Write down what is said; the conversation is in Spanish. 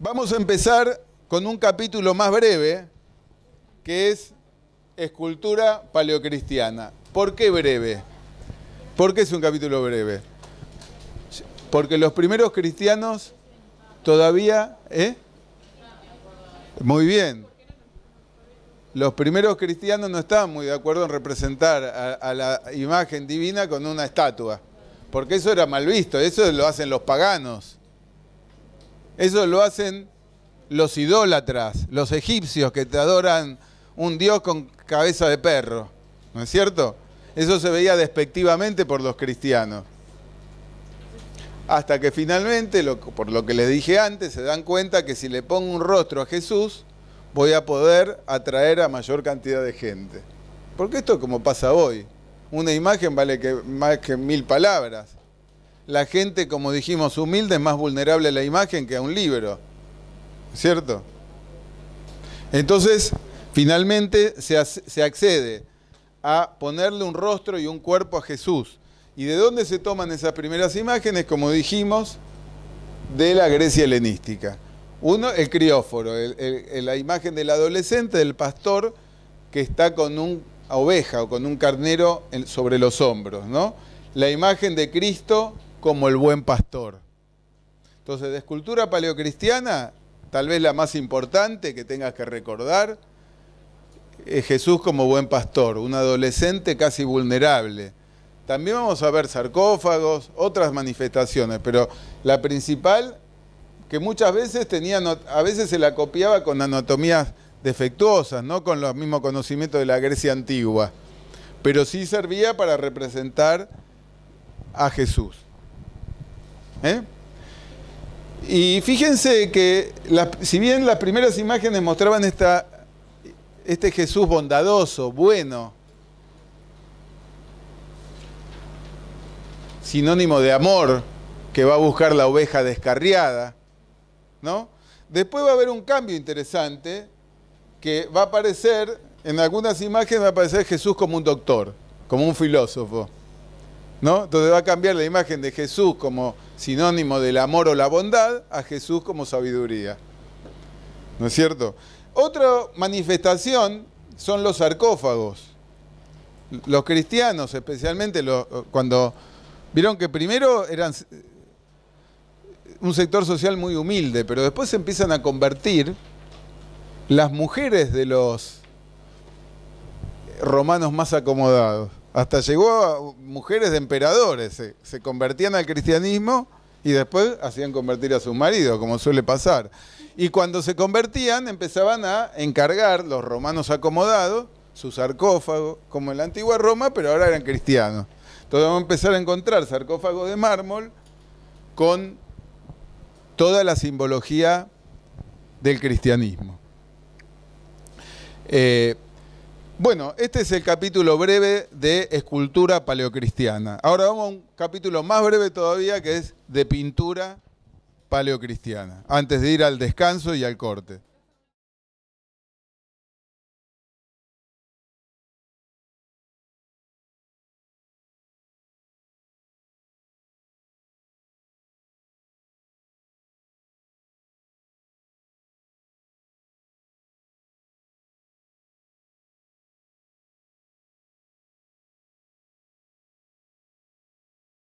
Vamos a empezar con un capítulo más breve, que es escultura paleocristiana. ¿Por qué breve? ¿Por qué es un capítulo breve? Porque los primeros cristianos todavía... ¿eh? Muy bien. Los primeros cristianos no estaban muy de acuerdo en representar a, a la imagen divina con una estatua, porque eso era mal visto, eso lo hacen los paganos. Eso lo hacen los idólatras, los egipcios que te adoran un dios con cabeza de perro, ¿no es cierto? Eso se veía despectivamente por los cristianos. Hasta que finalmente, por lo que les dije antes, se dan cuenta que si le pongo un rostro a Jesús, voy a poder atraer a mayor cantidad de gente. Porque esto es como pasa hoy. Una imagen vale más que mil palabras la gente, como dijimos, humilde es más vulnerable a la imagen que a un libro. ¿Cierto? Entonces, finalmente se, accede a ponerle un rostro y un cuerpo a Jesús. ¿Y de dónde se toman esas primeras imágenes? Como dijimos, de la Grecia helenística. Uno, el crióforo, la imagen del adolescente, del pastor, que está con una oveja o con un carnero sobre los hombros, ¿no? La imagen de Cristo como el buen pastor. Entonces, de escultura paleocristiana, tal vez la más importante que tengas que recordar, es Jesús como buen pastor, un adolescente casi vulnerable. También vamos a ver sarcófagos, otras manifestaciones, pero la principal, que muchas veces tenía, a veces se la copiaba con anatomías defectuosas, no con los mismos conocimientos de la Grecia antigua, pero sí servía para representar a Jesús. ¿eh? Y fíjense que si bien las primeras imágenes mostraban este Jesús bondadoso, bueno, sinónimo de amor, que va a buscar la oveja descarriada, ¿no? Después va a haber un cambio interesante que va a aparecer, en algunas imágenes va a aparecer Jesús como un doctor, como un filósofo. ¿no? Entonces va a cambiar la imagen de Jesús como sinónimo del amor o la bondad a Jesús como sabiduría. ¿No es cierto? Otra manifestación son los sarcófagos. Los cristianos, especialmente cuando vieron que primero eran eh, un sector social muy humilde, pero después se empiezan a convertir las mujeres de los romanos más acomodados. Hasta llegó a mujeres de emperadores, se, convertían al cristianismo y después hacían convertir a sus maridos, como suele pasar. Y cuando se convertían, empezaban a encargar los romanos acomodados su sarcófago, como en la antigua Roma, pero ahora eran cristianos. Entonces vamos a empezar a encontrar sarcófagos de mármol con toda la simbología del cristianismo. Eh, bueno, este es el capítulo breve de escultura paleocristiana. Ahora vamos a un capítulo más breve todavía que es de pintura paleocristiana, antes de ir al descanso y al corte.